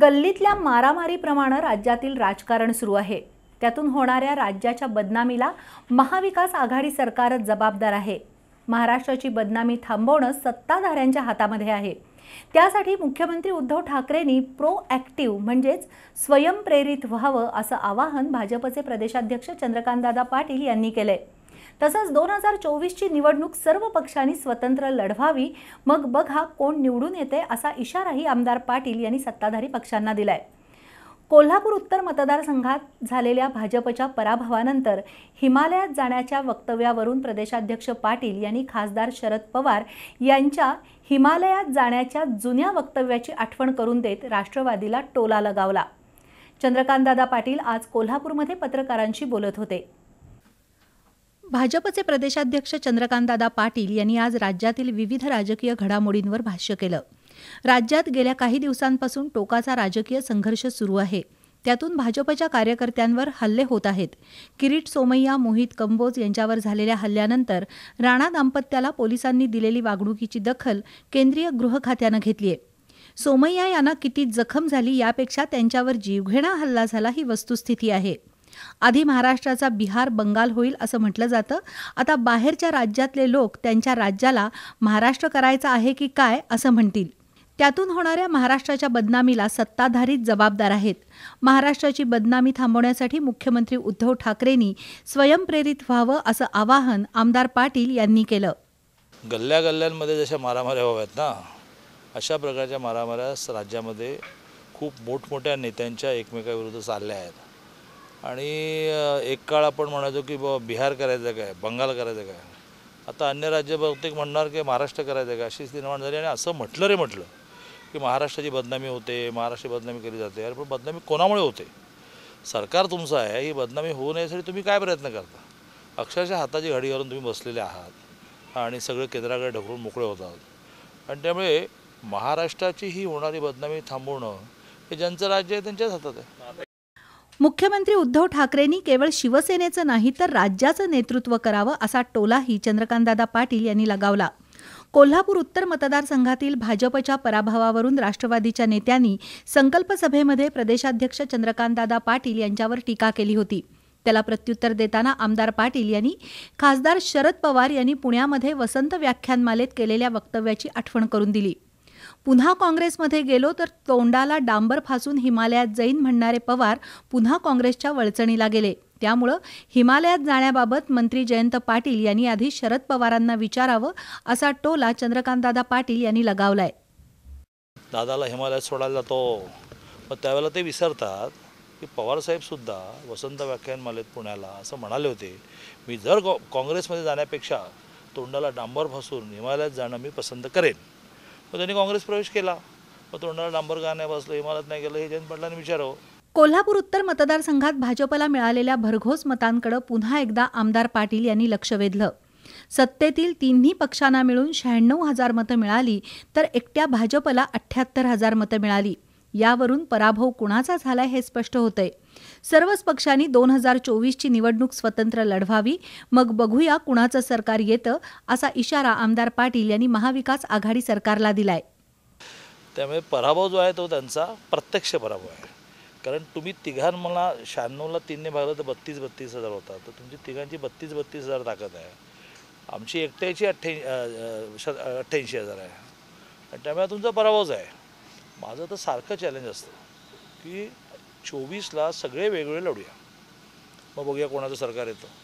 गल्लीतल्या मारामारीप्रमाणे राज्यातील राजकारण सुरू आहे त्यातून होणाऱ्या राज्याच्या बदनामीला महाविकास आघाडी सरकारच जबाबदार आहे महाराष्ट्राची बदनामी थांबवणं सत्ताधाऱ्यांच्या हातामध्ये आहे त्यासाठी मुख्यमंत्री उद्धव ठाकरेंनी प्रो ॲक्टिव्ह म्हणजेच स्वयंप्रेरित व्हावं असं आवाहन भाजपचे प्रदेशाध्यक्ष चंद्रकांतदादा पाटील यांनी केलं तसंच दोन हजार चोवीसची निवडणूक सर्व पक्षांनी स्वतंत्र लढवावी मग बघा कोण निवडून येते असा इशाराही आमदार पाटील यांनी सत्ताधारी पक्षांना दिलाय कोल्हापूर उत्तर मतदारसंघात झालेल्या भाजपच्या पराभवानंतर हिमालयात जाण्याच्या वक्तव्यावरून प्रदेशाध्यक्ष पाटील यांनी खासदार शरद पवार यांच्या हिमालयात जाण्याच्या जुन्या वक्तव्याची आठवण करून देत राष्ट्रवादीला टोला लगावला चंद्रकांतदा पाटील आज कोल्हापूरमध्ये पत्रकारांशी बोलत होते भाजपचे प्रदेशाध्यक्ष चंद्रकांतदादा पाटील यांनी आज राज्यातील विविध राजकीय घडामोडींवर भाष्य केलं राज्यात गेल्या काही दिवसांपासून टोकाचा राजकीय संघर्ष सुरू आहे त्यातून भाजपच्या कार्यकर्त्यांवर हल्ले होत आहेत किरीट सोमय्या मोहित कंबोज यांच्यावर झालेल्या हल्ल्यानंतर राणा दाम्पत्याला पोलिसांनी दिलेली वागणुकीची दखल केंद्रीय गृह खात्यानं घेतली आहे सोमय्या यांना किती जखम झाली यापेक्षा त्यांच्यावर जीवघेणा हल्ला झाला ही वस्तुस्थिती आहे आधी महाराष्ट्राचा बिहार बंगाल होईल असं म्हटलं जातं आता बाहेरच्या राज्यातले लोक त्यांच्या राज्याला महाराष्ट्र करायचा आहे की काय असं म्हणतील त्यातून होणाऱ्या महाराष्ट्राच्या बदनामीला सत्ताधारीच जबाबदार आहेत महाराष्ट्राची बदनामी थांबवण्यासाठी मुख्यमंत्री उद्धव ठाकरेंनी स्वयंप्रेरित व्हावं असं आवाहन आमदार पाटील यांनी केलं गल्ल्या गल्ल्यांमध्ये जशा मारामाऱ्या व्हाव्यात ना अशा प्रकारच्या मारामाऱ्या राज्यामध्ये खूप मोठमोठ्या नेत्यांच्या एकमेकांविरुद्ध चालल्या आहेत आणि एक काळ आपण म्हणायचो की ब बिहार करायचं काय बंगाल करायचं काय आता अन्य राज्य बहुतेक म्हणणार की महाराष्ट्र करायचं काय अशी स्थिती निर्माण झाली आणि असं म्हटलं रे म्हटलं की महाराष्ट्राची बदनामी होते महाराष्ट्र बदनामी केली जाते अरे पण बदनामी कोणामुळे होते सरकार तुमचं आहे ही बदनामी होऊ नयेसाठी तुम्ही काय प्रयत्न करता अक्षरशः हाताची घडी घालून तुम्ही बसलेले आहात आणि सगळं केंद्राकडे ढकलून मोकळे होत आहात आणि त्यामुळे महाराष्ट्राची ही होणारी बदनामी थांबवणं हे ज्यांचं राज्य आहे त्यांच्याच हातात आहे मुख्यमंत्री उद्धव ठाकरेंनी केवळ शिवसेनेचं नाही तर राज्याचं नेतृत्व करावं असा टोलाही चंद्रकांतदादा पाटील यांनी लगावला कोल्हापूर उत्तर मतदारसंघातील भाजपच्या पराभवावरून राष्ट्रवादीच्या नेत्यांनी संकल्प सभेमध्ये प्रदेशाध्यक्ष चंद्रकांतदादा पाटील यांच्यावर टीका केली होती त्याला प्रत्युत्तर देताना आमदार पाटील यांनी खासदार शरद पवार यांनी पुण्यामध्ये वसंत व्याख्यानमालेत केलेल्या वक्तव्याची आठवण करून दिली पुन्हा काँग्रेसमध्ये गेलो तर तोंडाला डांबर फासून हिमालयात जाईन म्हणणारे पवार पुन्हा काँग्रेसच्या वळचणीला गेले त्यामुळं हिमालयात जाण्याबाबत मंत्री जयंत पाटील यांनी आधी शरद पवारांना विचारावं असा टोला चंद्रकांतदादा पाटील यांनी लगावलाय दादाला हिमालयात सोडायला जातो मग त्यावेळेला ते विसरतात की पवारसाहेबसुद्धा वसंत व्याख्यानमालेत पुण्याला असं म्हणाले होते मी जर काँग्रेसमध्ये जाण्यापेक्षा तोंडाला डांबर फासून हिमालयात जाणं मी पसंत करेन मग त्यांनी काँग्रेस प्रवेश केला मग तोंडाला डांबरगाव नाही बसलं इमारत नाही गेलं हे जयंत पाटलांनी विचारावं कोल्हापूर उत्तर मतदारसंघात भाजपला मिळालेल्या भरघोस मतांकडे पुन्हा एकदा आमदार पाटील यांनी लक्ष वेधलं सत्तेतील तिन्ही पक्षांना मिळून शहाण्णव हजार मतं मिळाली तर एकट्या भाजपला अठ्ठ्याहत्तर हजार मतं मिळाली यावरून पराभव कुणाचा झाला हे स्पष्ट होतंय सर्वच पक्षांनी दोन हजार चोवीसची निवडणूक स्वतंत्र लढवावी मग बघूया कुणाचं सरकार येतं असा इशारा आमदार पाटील यांनी महाविकास आघाडी सरकारला दिलाय त्यामुळे पराभव जो आहे तो त्यांचा प्रत्यक्ष पराभव आहे कारण तुम्ही मला शहाण्णवला तीनने भागलं तर बत्तीस बत्तीस हजार होता तर तुमची तिघांची बत्तीस बत्तीस हजार ताकद आहे आमची एकट्याची अठ्ठ्या अठ्ठ्याऐंशी हजार आहे त्यामुळे तुमचा पराभवच आहे माझं तर सारखं चॅलेंज असतं की चोवीसला सगळे वेगवेगळे लढूया मग बघूया कोणाचं सरकार येतं